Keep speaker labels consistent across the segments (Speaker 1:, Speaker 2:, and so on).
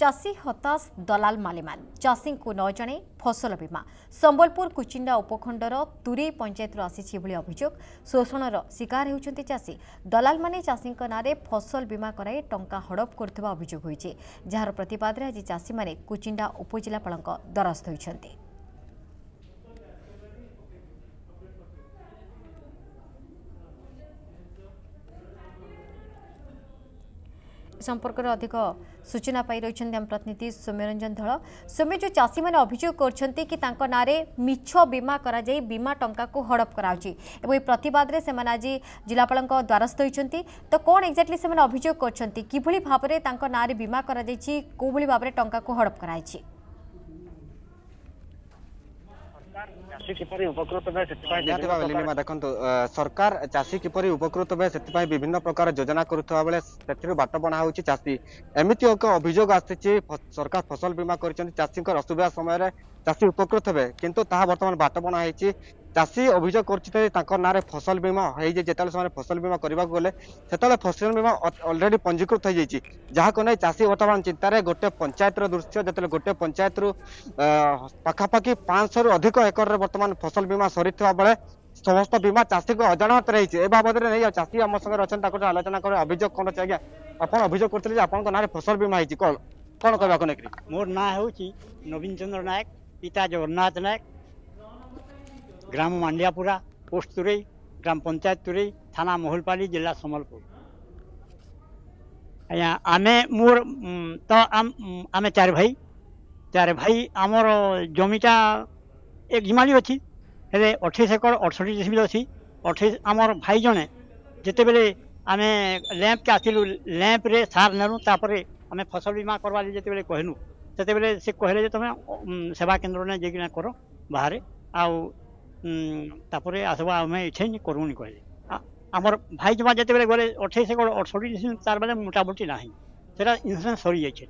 Speaker 1: चासी हताश दलाल मालिमा चासीको नजे फसलमा सम्भलपुर कुचिण्डा उपखण्ड र ति पञ्चायत आसी अभियोग शोषण र शिारे दलाल मैले चासी नाँडे फसल बिमा टा हडप गर् अभियान हुन्छ जाँदा प्रतिवाद आज चाहिँ कुचिण्डा उपजिल्लापा সম্পর্কের অধিক সূচনা পাই রয়েছেন আম প্রতিনিধি সৌম্যরঞ্জন ধল সৌম্য যে চাষী মানে অভিযোগ করছেন কি তাঁর নাঁরে মিছ বিমা করা যাই বিমা টঙ্কা হড়প করা এবং এই প্রতবাদে সে আজ জেলাপাল দ্বারস্থ হয়েছেন তো কোণ এক্জাক্টলি সে অভিযোগ করছেন কিভাবে ভাবে তাঁর নাঁরে বিমা করা যাই কোভাবে ভাবে টঙ্কা হড়প করা হয়েছে
Speaker 2: ଚାଷୀ କିପରି ଉପକୃତ ହେବେ ସେଥିପାଇଁ ନିହାତି ଭାବେ ଲିଲିମା ଦେଖନ୍ତୁ ସରକାର ଚାଷୀ କିପରି ଉପକୃତ ହେବେ ସେଥିପାଇଁ ବିଭିନ୍ନ ପ୍ରକାର ଯୋଜନା କରୁଥିବା ବେଳେ ସେଥିରୁ ବାଟ ବଣା ହେଉଛି ଚାଷୀ ଏମିତି ଏକ ଅଭିଯୋଗ ଆସିଛି ସରକାର ଫସଲ ବୀମା କରିଛନ୍ତି ଚାଷୀଙ୍କର ଅସୁବିଧା ସମୟରେ ଚାଷୀ ଉପକୃତ ହେବେ କିନ୍ତୁ ତାହା ବର୍ତ୍ତମାନ ବାଟ ବଣା ହେଇଛି ଚାଷୀ ଅଭିଯୋଗ କରୁଛି ଯେ ତାଙ୍କ ନାଁରେ ଫସଲ ବୀମା ହେଇଯାଇଛି ଯେତେବେଳେ ସେମାନେ ଫସଲ ବୀମା କରିବାକୁ ଗଲେ ସେତେବେଳେ ଫସଲ ବୀମା ଅଲରେଡ଼ି ପଞ୍ଜୀକୃତ ହେଇଯାଇଛି ଯାହାକୁ ନେଇ ଚାଷୀ ବର୍ତ୍ତମାନ ଚିନ୍ତାରେ ଗୋଟେ ପଞ୍ଚାୟତର ଦୃଶ୍ୟ ଯେତେବେଳେ ଗୋଟେ ପଞ୍ଚାୟତରୁ ପାଖାପାଖି ପାଞ୍ଚଶହରୁ ଅଧିକ ଏକରରେ ବର୍ତ୍ତମାନ ଫସଲ ବୀମା ସରିଥିବା ବେଳେ সমস্ত বীমা চাষীকে অজাণত রয়েছে এ বাবদরে নেই চাষী আমার সঙ্গে অনেক ଆଲୋଚନା କରିବା ଅଭିଯୋଗ କଣ ଅଛି ଆଜ୍ଞା ଆପଣ ଅଭିଯୋଗ অভিযোগ ଯେ ଆପଣଙ୍କ ନାଁରେ ଫସଲ ବୀମା ହେଇଛି କଣ
Speaker 3: କଣ କହିବାକୁ কে মোর ନାଁ ହେଉଛି ନବୀନ ଚନ୍ଦ୍ର ନାୟକ পিতা জগন্নাথ নায়ক গ্রাম মান্ডিয়াপুরা পোস্ট তুরেই গ্রাম পঞ্চায়েত তুরেই থানা মহুলপালি জেলা সম্বলপুর ଆଜ୍ଞା ଆମେ ମୋର ତ ଆମେ ଚାରି ଭାଇ ଚାରି ଭାଇ ଆମର ଜମିଟା ଏକ ଜିମାଳି ଅଛି ହେଲେ ଅଠେଇଶ ଏକର ଅଠଷଠି ଡିସିମିଲ୍ ଅଛି ଅଠେଇଶ ଆମର ଭାଇ ଜଣେ ଯେତେବେଳେ ଆମେ ଲ୍ୟାମ୍ପକେ ଆସିଲୁ ଲ୍ୟାମ୍ପରେ ସାର ନେଲୁ ତାପରେ ଆମେ ଫସଲ ବୀମା କର୍ବା ଯେତେବେଳେ କହିଲୁ त्यतिबेला ସେ କହିଲେ ଯେ ତୁମେ ସେବା केन्द्र ने जेकिना କର ବାହାରେ ଆଉ ତାପରେ ଆସିବା ଆମେ ଏଠି ହିଁ କରୁନି କହିଲେ ଆମର ଭାଇ ଜମା ଯେତେବେଳେ ଗଲେ ଅଠେଇଶ କ'ଣ ଅଠଷଠି ତାର ମାନେ ମୋଟାମୋଟି ନାହିଁ ସେଟା ଇନ୍ସୁରାନ୍ସ ସରିଯାଇଛି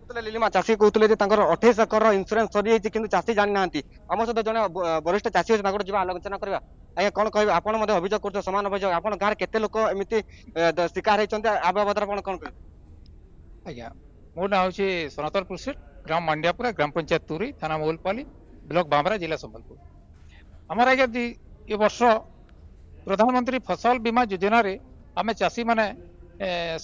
Speaker 2: କହୁଥିଲେ ଲିଲିମା ଚାଷୀ କହୁଥିଲେ ଯେ ତାଙ୍କର ଅଠେଇଶ ଏକର ଇନ୍ସୁରାନ୍ସ ସରିଯାଇଛି କିନ୍ତୁ ଚାଷୀ ଜାଣିନାହାନ୍ତି ଆମ ସହିତ ଜଣେ ବରିଷ୍ଠ ଚାଷୀ ଅଛି ତାଙ୍କର ଯିବା ଆଲୋଚନା କରିବା ଆଜ୍ଞା କ'ଣ କହିବେ ଆପଣ ମଧ୍ୟ ଅଭିଯୋଗ କରୁଛନ୍ତି ସମାନ ଅଭିଯୋଗ ଆପଣ ଗାଁରେ କେତେ ଲୋକ ଏମିତି ଶିକାର ହେଇଛନ୍ତି ଆ ବାବଦରେ ଆପଣ କ'ଣ କହିବେ
Speaker 4: ଆଜ୍ଞା ମୋ ନାଁ ହେଉଛି ସନାତନପୁର ସିଟ୍ ଗ୍ରାମ ମାଣ୍ଡିଆପୁରା ଗ୍ରାମ ପଞ୍ଚାୟତ ତୁରୀ ଥାନା ମହୁଲପାଲି ବ୍ଲକ ବାମରା ଜିଲ୍ଲା ସମ୍ବଲପୁର ଆମର ଆଜ୍ଞା ଏ ବର୍ଷ ପ୍ରଧାନମନ୍ତ୍ରୀ ଫସଲ ବୀମା ଯୋଜନାରେ ଆମେ ଚାଷୀମାନେ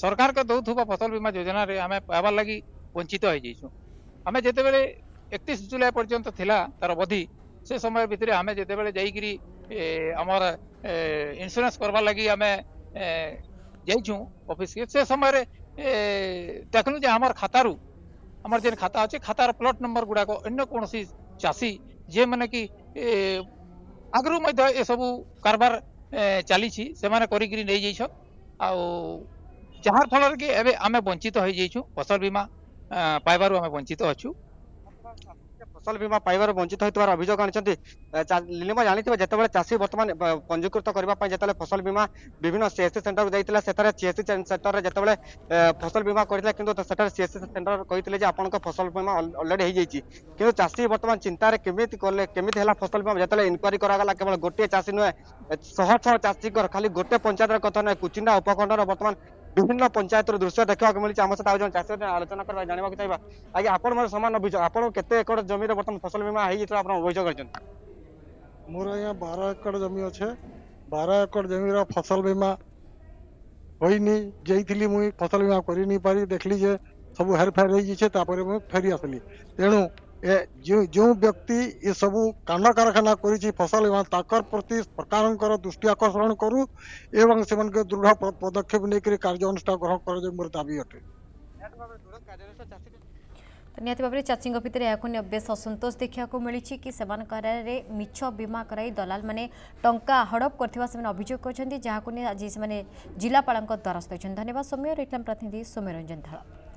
Speaker 4: ସରକାରଙ୍କ ଦେଉଥିବା ଫସଲ ବୀମା ଯୋଜନାରେ ଆମେ ପାଇବାର ଲାଗି ବଞ୍ଚିତ ହୋଇଯାଇଛୁ ଆମେ ଯେତେବେଳେ ଏକତିରିଶ ଜୁଲାଇ ପର୍ଯ୍ୟନ୍ତ ଥିଲା ତାର ଅବଧି ସେ ସମୟ ଭିତରେ ଆମେ ଯେତେବେଳେ ଯାଇକିରି ଆମର ଇନ୍ସୁରାନ୍ସ କରବାର ଲାଗି ଆମେ ଯାଇଛୁ ଅଫିସ୍କେ ସେ ସମୟରେ देखलु जे आमर खातारू आमर जेन खाता अच्छे खातार प्लट नंबर गुड़ाक अन्य कौन चाषी जे मैंने कि आगु ए सबू कारबार चली करी नहीं जा ଯାହାର ଫଳରେ କି ଏବେ ଆମେ ବଞ୍ଚିତ ହେଇଯାଇଛୁ ଫସଲ ବୀମା ପାଇବାରୁ ଆମେ ବଞ୍ଚିତ ଅଛୁ ফসল বীমা পাইবার বঞ্চিত হওয়ার অভিযোগ
Speaker 2: আনিছেন লীলিমা জাঁথিবে যেতবে চাষী বর্তমান পঞ্জীকৃত করা যেতবে ফসল বীমা বিভিন্ন সিএসসি সেটর যাই সেখানে সিএসসি সেটরের যেতবে ফসল বীমা করে কিন্তু সেখানে সিএসসি সেটর কে যে আপনার ফসল বীমা অলরেডি হয়ে যাই কিন্তু চাষী বর্তমান চিন্তার কেমিতি কলে কেমিতি হল ফসল বীমা যেতবে ইনকোয়ারি করা কেবল গোটিয়ে চাষী নুহে শহ শহ চাষী খালি গোটে পঞ্চায়েত কথা নুহে কুচিন্ডা উপখণ্ডর বর্তমান বিভিন্ন পঞ্চায়েতর দৃশ্য দেখা মিলছে আমার সাথে আজন চাষী আলোচনা করবা জাঁয়া চাইবা আজ্ঞা আপনার সমান অভিযোগ আপনার কেতে একর জমি বর্তমান ফসল বীমা হয়ে যাই আপনার অভিযোগ করছেন
Speaker 5: মোর আজ্ঞা বার একর জমি অছে বার একর জমির ফসল বীমা হয়নি যাইলি মুই ফসল বীমা করে নি পারি দেখলি যে সব হেরফের হয়ে যাইছে তাপরে মুই ফেরি আসলি তেণু जो जो व्यक्ति ये सब कांड कारखाना कर फसल प्रति सरकार दृष्टि आकर्षण करूँ से दृढ़ पदक्षेप लेकर कार्य अनुषान ग्रहण कर दावी अटे
Speaker 1: निहत भाव में चाषी भितर यह बे असंतोष देखा मिली कि मिछ बीमा कराई दलाल मैंने टंका हड़प कर जहाँ को जिलापा द्वारस्थ धन्यवाद सौम्य रिटर्न प्रतिनिधि सौम्यरंजन धाड़